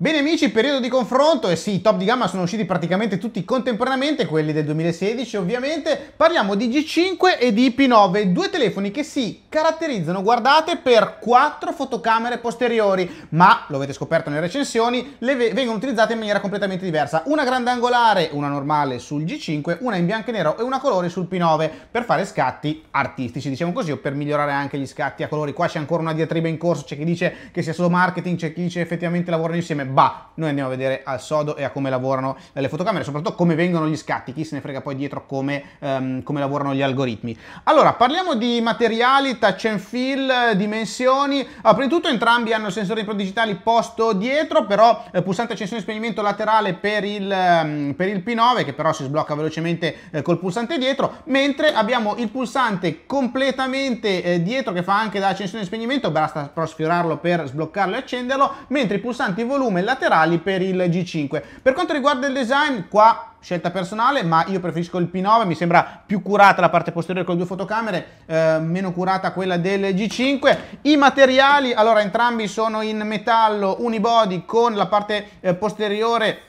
Bene amici, periodo di confronto, e eh sì, i top di gamma sono usciti praticamente tutti contemporaneamente, quelli del 2016 ovviamente, parliamo di G5 e di P9, due telefoni che si caratterizzano, guardate, per quattro fotocamere posteriori, ma, lo avete scoperto nelle recensioni, le vengono utilizzate in maniera completamente diversa, una grandangolare, una normale sul G5, una in bianco e nero e una colore sul P9, per fare scatti artistici, diciamo così, o per migliorare anche gli scatti a colori, qua c'è ancora una diatriba in corso, c'è chi dice che sia solo marketing, c'è chi dice effettivamente lavorano insieme, bah, noi andiamo a vedere al sodo e a come lavorano le fotocamere, soprattutto come vengono gli scatti, chi se ne frega poi dietro come, um, come lavorano gli algoritmi. Allora, parliamo di materiali, touch and feel, dimensioni, allora, ah, prima di tutto entrambi hanno il sensore digitali posto dietro, però eh, pulsante accensione e spegnimento laterale per il, um, per il P9 che però si sblocca velocemente eh, col pulsante dietro, mentre abbiamo il pulsante completamente eh, dietro che fa anche da accensione e spegnimento, basta però sfiorarlo per sbloccarlo e accenderlo, mentre i pulsanti volume come laterali per il G5. Per quanto riguarda il design, qua scelta personale, ma io preferisco il P9, mi sembra più curata la parte posteriore con le due fotocamere, eh, meno curata quella del G5. I materiali, allora entrambi sono in metallo unibody con la parte eh, posteriore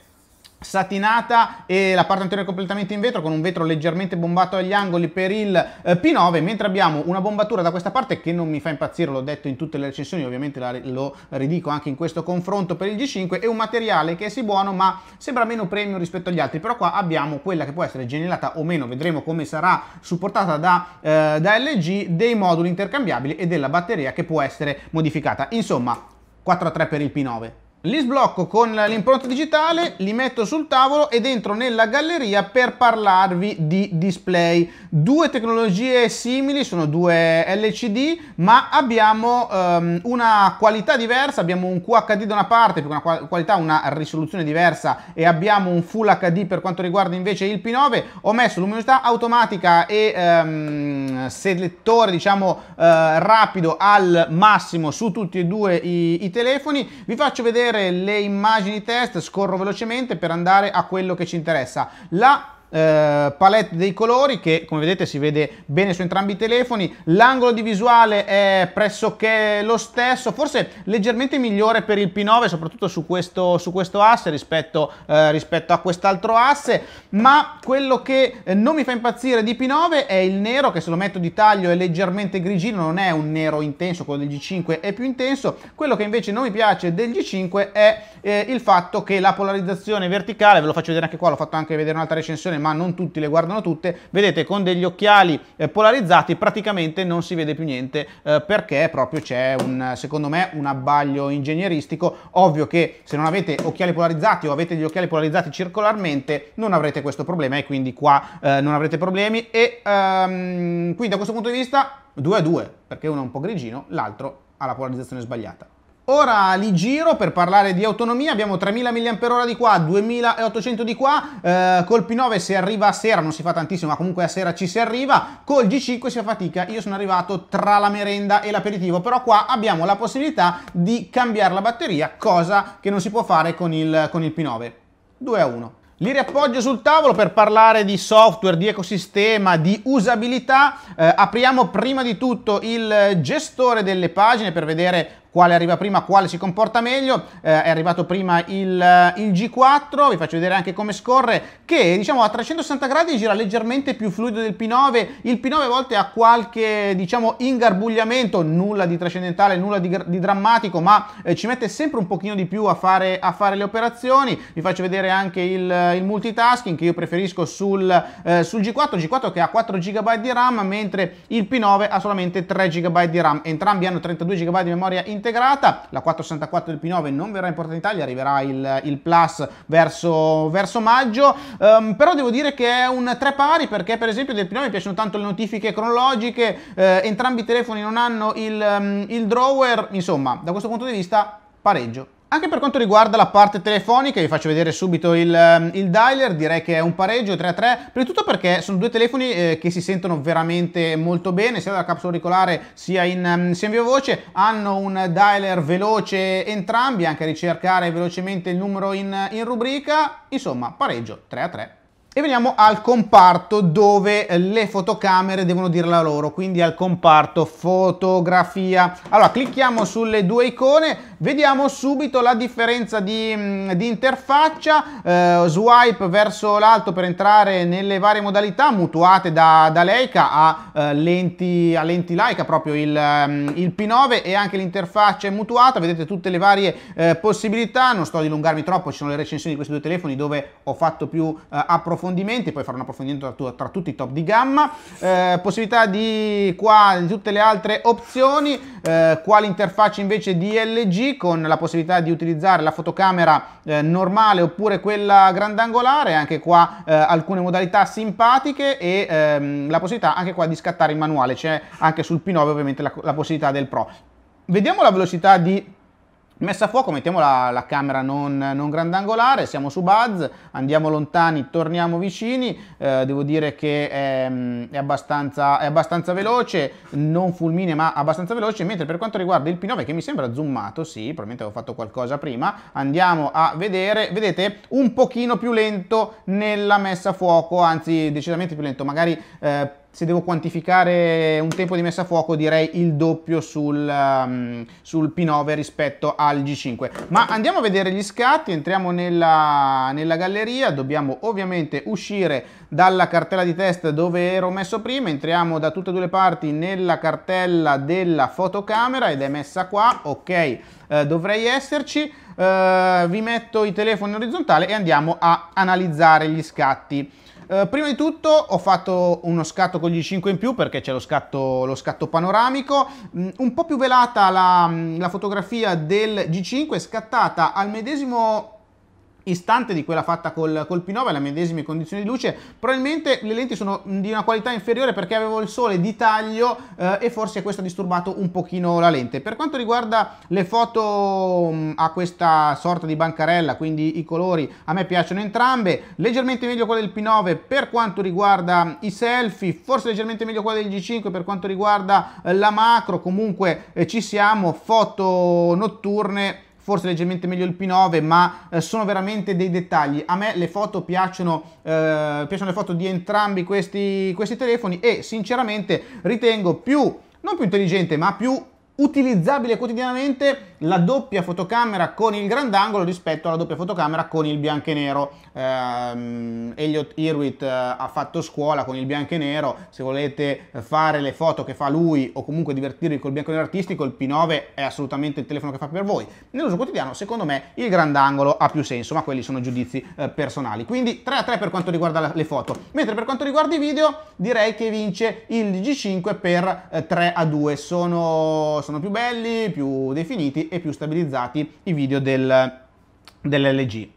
satinata e la parte anteriore completamente in vetro con un vetro leggermente bombato agli angoli per il eh, P9 mentre abbiamo una bombatura da questa parte che non mi fa impazzire l'ho detto in tutte le recensioni ovviamente la, lo ridico anche in questo confronto per il G5 è un materiale che è sì buono ma sembra meno premium rispetto agli altri però qua abbiamo quella che può essere geniellata o meno vedremo come sarà supportata da, eh, da LG dei moduli intercambiabili e della batteria che può essere modificata insomma 4 a 3 per il P9 li sblocco con l'impronta digitale, li metto sul tavolo ed entro nella galleria per parlarvi di display. Due tecnologie simili, sono due LCD, ma abbiamo um, una qualità diversa, abbiamo un QHD da una parte, più una qualità, una risoluzione diversa e abbiamo un Full HD per quanto riguarda invece il P9. Ho messo luminosità automatica e um, selettore, diciamo, uh, rapido al massimo su tutti e due i, i telefoni. Vi faccio vedere vedere le immagini test, scorro velocemente per andare a quello che ci interessa. La eh, palette dei colori che come vedete si vede bene su entrambi i telefoni l'angolo di visuale è pressoché lo stesso forse leggermente migliore per il P9 soprattutto su questo, su questo asse rispetto, eh, rispetto a quest'altro asse ma quello che eh, non mi fa impazzire di P9 è il nero che se lo metto di taglio è leggermente grigino non è un nero intenso quello del G5 è più intenso quello che invece non mi piace del G5 è eh, il fatto che la polarizzazione verticale ve lo faccio vedere anche qua l'ho fatto anche vedere un'altra recensione ma non tutti le guardano tutte, vedete con degli occhiali eh, polarizzati praticamente non si vede più niente eh, perché proprio c'è un, secondo me, un abbaglio ingegneristico. Ovvio che se non avete occhiali polarizzati o avete gli occhiali polarizzati circolarmente non avrete questo problema e quindi qua eh, non avrete problemi e ehm, quindi da questo punto di vista 2 a 2 perché uno è un po' grigino, l'altro ha la polarizzazione sbagliata. Ora li giro per parlare di autonomia, abbiamo 3000 mAh di qua, 2800 di qua, eh, col P9 si arriva a sera, non si fa tantissimo ma comunque a sera ci si arriva, col G5 si fa fatica, io sono arrivato tra la merenda e l'aperitivo, però qua abbiamo la possibilità di cambiare la batteria, cosa che non si può fare con il, con il P9. 2 a 1. Li riappoggio sul tavolo per parlare di software, di ecosistema, di usabilità. Eh, apriamo prima di tutto il gestore delle pagine per vedere quale arriva prima, quale si comporta meglio, eh, è arrivato prima il, eh, il, G4, vi faccio vedere anche come scorre, che diciamo a 360 gradi gira leggermente più fluido del P9, il P9 a volte ha qualche diciamo ingarbugliamento, nulla di trascendentale, nulla di, di drammatico, ma eh, ci mette sempre un pochino di più a fare, a fare le operazioni, vi faccio vedere anche il, eh, il multitasking che io preferisco sul, eh, sul G4, G4 che ha 4 GB di RAM, mentre il P9 ha solamente 3 GB di RAM, entrambi hanno 32 GB di memoria interna, integrata, la 464 del P9 non verrà importata in Italia, arriverà il, il Plus verso, verso maggio, um, però devo dire che è un tre pari perché per esempio del P9 mi piacciono tanto le notifiche cronologiche, eh, entrambi i telefoni non hanno il, um, il drawer, insomma da questo punto di vista pareggio. Anche per quanto riguarda la parte telefonica, vi faccio vedere subito il, ehm, il dialer, direi che è un pareggio 3 a 3, prima di tutto perché sono due telefoni eh, che si sentono veramente molto bene, sia dalla capsula auricolare sia in, ehm, sia in via voce, hanno un dialer veloce entrambi, anche a ricercare velocemente il numero in, in rubrica, insomma pareggio 3 a 3. E veniamo al comparto dove le fotocamere devono dire la loro, quindi al comparto fotografia. Allora, clicchiamo sulle due icone, vediamo subito la differenza di, mm, di interfaccia, eh, swipe verso l'alto per entrare nelle varie modalità mutuate da, da Leica a, eh, lenti, a lenti Leica, proprio il, mm, il P9 e anche l'interfaccia è mutuata, vedete tutte le varie eh, possibilità, non sto a dilungarmi troppo, ci sono le recensioni di questi due telefoni dove ho fatto più eh, approfondimento approfondimenti, poi fare un approfondimento tra, tra tutti i top di gamma, eh, possibilità di qua di tutte le altre opzioni, eh, qua l'interfaccia invece di LG con la possibilità di utilizzare la fotocamera eh, normale oppure quella grandangolare, anche qua eh, alcune modalità simpatiche e ehm, la possibilità anche qua di scattare in manuale, c'è anche sul P9 ovviamente la, la possibilità del Pro. Vediamo la velocità di Messa a fuoco, mettiamo la, la camera non, non, grandangolare, siamo su Buzz, andiamo lontani, torniamo vicini, eh, devo dire che è, ehm, è, abbastanza, è, abbastanza, veloce, non fulmine ma abbastanza veloce, mentre per quanto riguarda il P9 che mi sembra zoomato, sì, probabilmente avevo fatto qualcosa prima, andiamo a vedere, vedete un pochino più lento nella messa a fuoco, anzi decisamente più lento, magari... Eh, se devo quantificare un tempo di messa a fuoco direi il doppio sul, um, sul P9 rispetto al G5 ma andiamo a vedere gli scatti entriamo nella, nella, galleria dobbiamo ovviamente uscire dalla cartella di test dove ero messo prima entriamo da tutte e due le parti nella cartella della fotocamera ed è messa qua ok eh, dovrei esserci eh, vi metto i telefoni in orizzontale e andiamo a analizzare gli scatti eh, prima di tutto ho fatto uno scatto con gli 5 in più perché c'è lo scatto, lo scatto panoramico, mm, un po' più velata la, mm, la fotografia del G5 scattata al medesimo istante di quella fatta col, col P9 alle medesime condizioni di luce probabilmente le lenti sono di una qualità inferiore perché avevo il sole di taglio eh, e forse questo ha disturbato un pochino la lente per quanto riguarda le foto mh, a questa sorta di bancarella quindi i colori a me piacciono entrambe leggermente meglio quella del P9 per quanto riguarda i selfie forse leggermente meglio quella del G5 per quanto riguarda eh, la macro comunque eh, ci siamo foto notturne forse leggermente meglio il P9, ma eh, sono veramente dei dettagli. A me le foto piacciono, eh, piacciono le foto di entrambi questi, questi telefoni e sinceramente ritengo più non più intelligente ma più utilizzabile quotidianamente la doppia fotocamera con il grandangolo rispetto alla doppia fotocamera con il bianco e nero. Eh, Elliot Irwitt eh, ha fatto scuola con il bianco e nero, se volete fare le foto che fa lui o comunque divertirvi col bianco e nero artistico, il P9 è assolutamente il telefono che fa per voi. Nell'uso quotidiano, secondo me, il grandangolo ha più senso, ma quelli sono giudizi eh, personali. Quindi 3 a 3 per quanto riguarda le foto. Mentre per quanto riguarda i video, direi che vince il G5 per 3 eh, a 2. Sono sono più belli, più definiti e più stabilizzati i video del, dell'LG.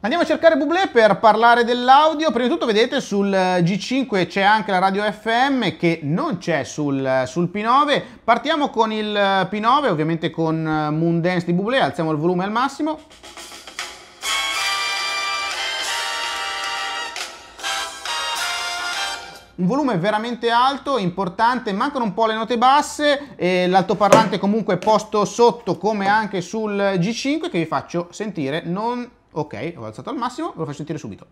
Andiamo a cercare Bublé per parlare dell'audio. Prima di tutto vedete sul eh, G5 c'è anche la radio FM che non c'è sul, eh, sul, P9. Partiamo con il eh, P9, ovviamente con Moondance di Bublé, alziamo il volume al massimo. un volume veramente alto, importante, mancano un po' le note basse, eh, l'altoparlante comunque è posto sotto come anche sul G5 che vi faccio sentire, non... ok, ho alzato al massimo, ve lo faccio sentire subito.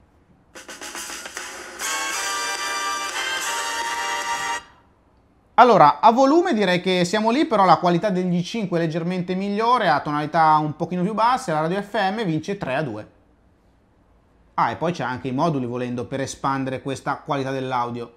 Allora, a volume direi che siamo lì, però la qualità degli 5 è leggermente migliore, ha tonalità un pochino più basse, la radio FM vince 3 a 2. Ah, e poi c'è anche i moduli volendo per espandere questa qualità dell'audio.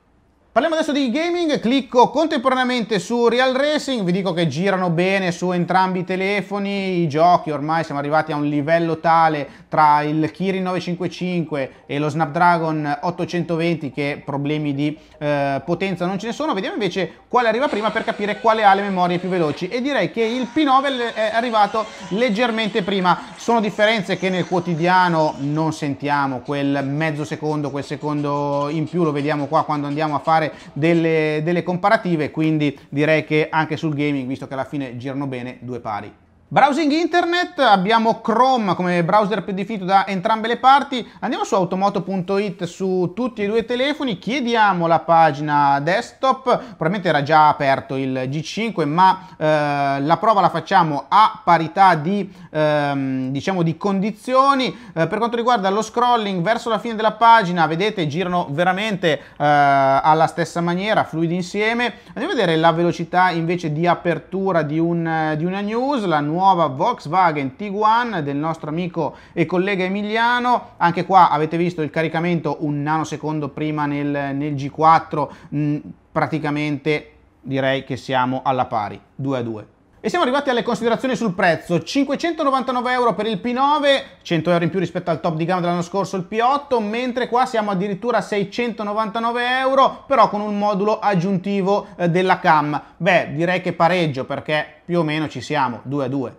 Parliamo adesso di gaming, clicco contemporaneamente su Real Racing, vi dico che girano bene su entrambi i telefoni i giochi, ormai siamo arrivati a un livello tale tra il Kirin 955 e lo Snapdragon 820 che problemi di eh, potenza non ce ne sono, vediamo invece quale arriva prima per capire quale ha le memorie più veloci e direi che il P9 è arrivato leggermente prima, sono differenze che nel quotidiano non sentiamo, quel mezzo secondo, quel secondo in più lo vediamo qua quando andiamo a fare fare delle, delle comparative, quindi direi che anche sul gaming, visto che alla fine girano bene, due pari. Browsing internet, abbiamo Chrome come browser più predefinito da entrambe le parti, andiamo su automoto.it su tutti e due i telefoni, chiediamo la pagina desktop, probabilmente era già aperto il G5 ma eh, la prova la facciamo a parità di, ehm, diciamo di condizioni, eh, per quanto riguarda lo scrolling verso la fine della pagina vedete girano veramente eh, alla stessa maniera, fluidi insieme, andiamo a vedere la velocità invece di apertura di, un, di una news, la nuova nuova Volkswagen Tiguan del nostro amico e collega Emiliano. Anche qua avete visto il caricamento un nanosecondo prima nel, nel G4, mh, praticamente direi che siamo alla pari, 2 a 2. E siamo arrivati alle considerazioni sul prezzo, 599 euro per il P9, 100 euro in più rispetto al top di gamma dell'anno scorso il P8, mentre qua siamo addirittura a 699 euro, però con un modulo aggiuntivo eh, della cam. Beh, direi che pareggio perché più o meno ci siamo, 2 a 2.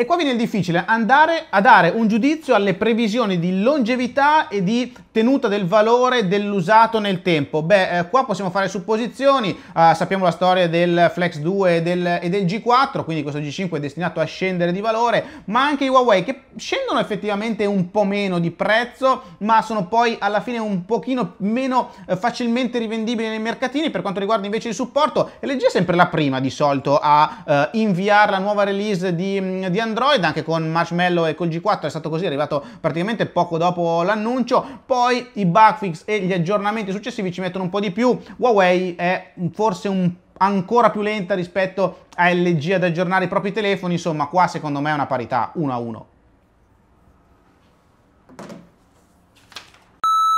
E qua viene il difficile, andare a dare un giudizio alle previsioni di longevità e di tenuta del valore dell'usato nel tempo. Beh, eh, qua possiamo fare supposizioni, eh, sappiamo la storia del Flex 2 e del, e del, G4, quindi questo G5 è destinato a scendere di valore, ma anche i Huawei che scendono effettivamente un po' meno di prezzo, ma sono poi alla fine un pochino meno eh, facilmente rivendibili nei mercatini. Per quanto riguarda invece il supporto, LG è sempre la prima di solito a eh, inviare la nuova release di, mm, di Android, anche con Marshmallow e col G4 è stato così, è arrivato praticamente poco dopo l'annuncio, poi i bug fix e gli aggiornamenti successivi ci mettono un po' di più, Huawei è forse un ancora più lenta rispetto a LG ad aggiornare i propri telefoni, insomma qua secondo me è una parità 1 a 1.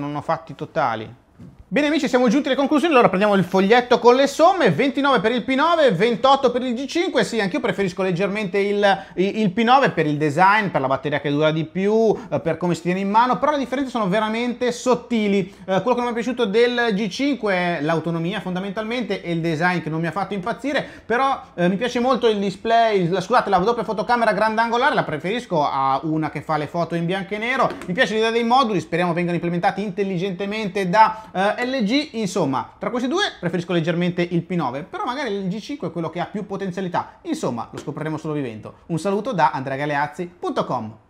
Non ho fatti totali. Bene amici, siamo giunti alle conclusioni, allora prendiamo il foglietto con le somme, 29 per il P9, 28 per il G5, sì, anch'io preferisco leggermente il, il, P9 per il design, per la batteria che dura di più, eh, per come si tiene in mano, però le differenze sono veramente sottili. Eh, quello che non mi è piaciuto del G5 è l'autonomia fondamentalmente e il design che non mi ha fatto impazzire, però eh, mi piace molto il display, la, scusate, la doppia fotocamera grandangolare, la preferisco a una che fa le foto in bianco e nero, mi piace l'idea dei moduli, speriamo vengano implementati intelligentemente da... Eh, LG, insomma, tra questi due preferisco leggermente il P9, però magari il G5 è quello che ha più potenzialità. Insomma, lo scopriremo solo vivendo. Un saluto da andreagaleazzi.com.